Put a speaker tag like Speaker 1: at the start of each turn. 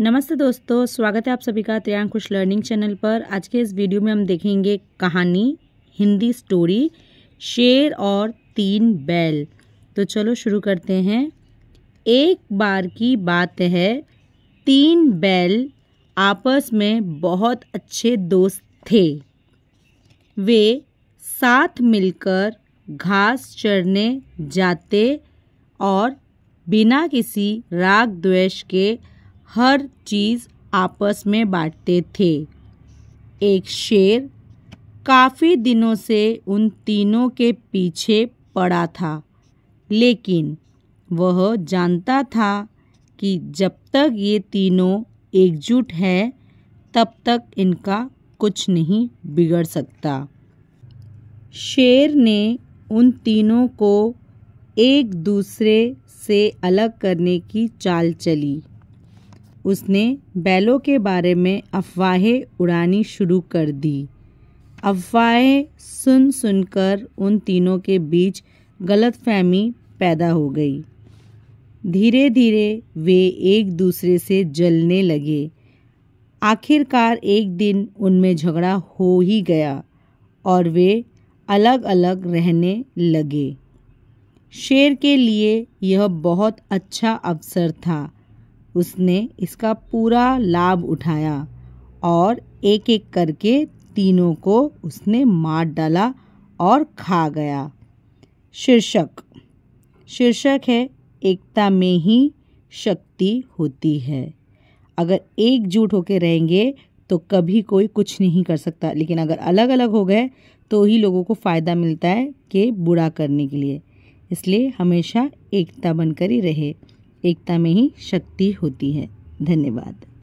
Speaker 1: नमस्ते दोस्तों स्वागत है आप सभी का त्रयांक खुश लर्निंग चैनल पर आज के इस वीडियो में हम देखेंगे कहानी हिंदी स्टोरी शेर और तीन बैल तो चलो शुरू करते हैं एक बार की बात है तीन बैल आपस में बहुत अच्छे दोस्त थे वे साथ मिलकर घास चरने जाते और बिना किसी राग द्वेष के हर चीज़ आपस में बांटते थे एक शेर काफ़ी दिनों से उन तीनों के पीछे पड़ा था लेकिन वह जानता था कि जब तक ये तीनों एकजुट हैं तब तक इनका कुछ नहीं बिगड़ सकता शेर ने उन तीनों को एक दूसरे से अलग करने की चाल चली उसने बैलों के बारे में अफवाहें उड़ानी शुरू कर दी अफवाहें सुन सुनकर उन तीनों के बीच गलतफहमी पैदा हो गई धीरे धीरे वे एक दूसरे से जलने लगे आखिरकार एक दिन उनमें झगड़ा हो ही गया और वे अलग अलग रहने लगे शेर के लिए यह बहुत अच्छा अवसर था उसने इसका पूरा लाभ उठाया और एक एक करके तीनों को उसने मार डाला और खा गया शीर्षक शीर्षक है एकता में ही शक्ति होती है अगर एकजुट होकर रहेंगे तो कभी कोई कुछ नहीं कर सकता लेकिन अगर अलग अलग हो गए तो ही लोगों को फ़ायदा मिलता है कि बुरा करने के लिए इसलिए हमेशा एकता बनकर ही रहे एकता में ही शक्ति होती है धन्यवाद